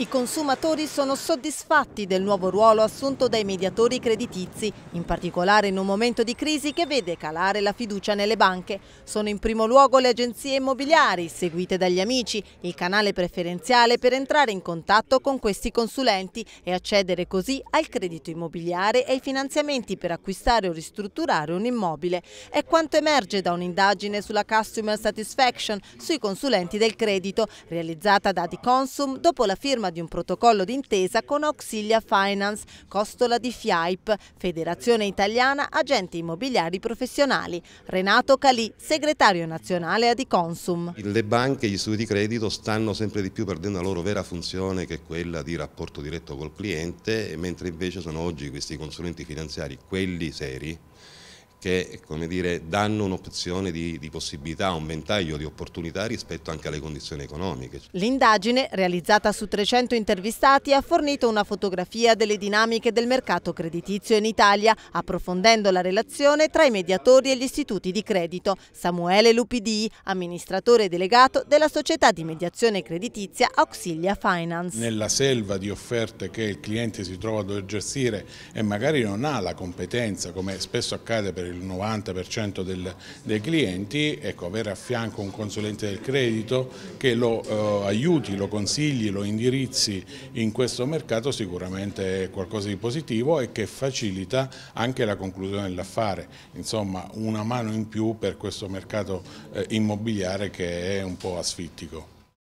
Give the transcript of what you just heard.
I consumatori sono soddisfatti del nuovo ruolo assunto dai mediatori creditizi, in particolare in un momento di crisi che vede calare la fiducia nelle banche. Sono in primo luogo le agenzie immobiliari, seguite dagli amici, il canale preferenziale per entrare in contatto con questi consulenti e accedere così al credito immobiliare e ai finanziamenti per acquistare o ristrutturare un immobile. È quanto emerge da un'indagine sulla customer satisfaction sui consulenti del credito, realizzata da Adiconsum dopo la firma di un protocollo d'intesa con Auxilia Finance, costola di FIAIP, Federazione Italiana Agenti Immobiliari Professionali. Renato Calì, segretario nazionale Adiconsum. Le banche e gli studi di credito stanno sempre di più perdendo la loro vera funzione che è quella di rapporto diretto col cliente, mentre invece sono oggi questi consulenti finanziari, quelli seri, che come dire, danno un'opzione di, di, possibilità, un ventaglio di opportunità rispetto anche alle condizioni economiche. L'indagine, realizzata su 300 intervistati, ha fornito una fotografia delle dinamiche del mercato creditizio in Italia, approfondendo la relazione tra i mediatori e gli istituti di credito. Samuele Lupidi, amministratore delegato della società di mediazione creditizia Auxilia Finance. Nella selva di offerte che il cliente si trova a dover gestire e magari non ha la competenza, come spesso accade per il 90% del, dei clienti, ecco, avere a fianco un consulente del credito che lo eh, aiuti, lo consigli, lo indirizzi in questo mercato sicuramente è qualcosa di positivo e che facilita anche la conclusione dell'affare, insomma una mano in più per questo mercato eh, immobiliare che è un po' asfittico.